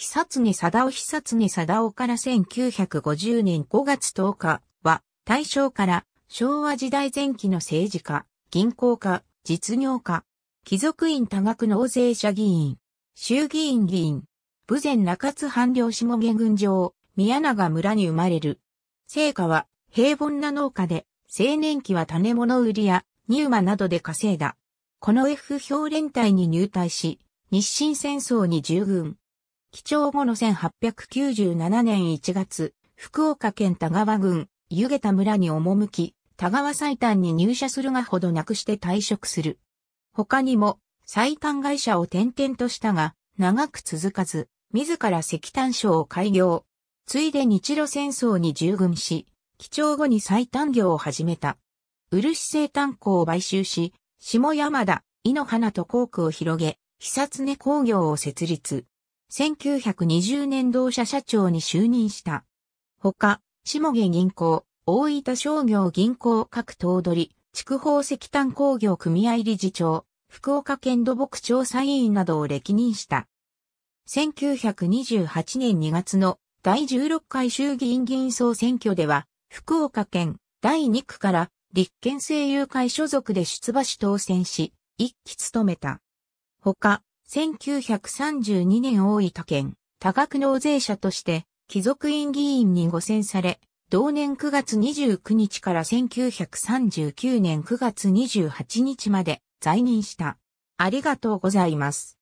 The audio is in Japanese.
久常貞夫久常貞夫から1950年5月10日は、大正から昭和時代前期の政治家、銀行家、実業家、貴族院多額納税者議員、衆議院議員、武前中津藩領下下軍上、宮永村に生まれる。成果は平凡な農家で、青年期は種物売りや乳馬などで稼いだ。この F 評連隊に入隊し、日清戦争に従軍。基調後の1897年1月、福岡県田川郡、湯下田村に赴き、田川最短に入社するがほどなくして退職する。他にも、最短会社を転々としたが、長く続かず、自ら石炭商を開業。ついで日露戦争に従軍し、基調後に最短業を始めた。漆製炭鉱を買収し、下山田、井の花と工区を広げ、久常工業を設立。1920年同社社長に就任した。他、下下銀行、大分商業銀行各頭取、筑豊石炭工業組合理事長、福岡県土木調査委員などを歴任した。1928年2月の第16回衆議院議員総選挙では、福岡県第2区から立憲政友会所属で出馬し当選し、一期務めた。他、1932年大分県多額納税者として貴族院議員に誤選され、同年9月29日から1939年9月28日まで在任した。ありがとうございます。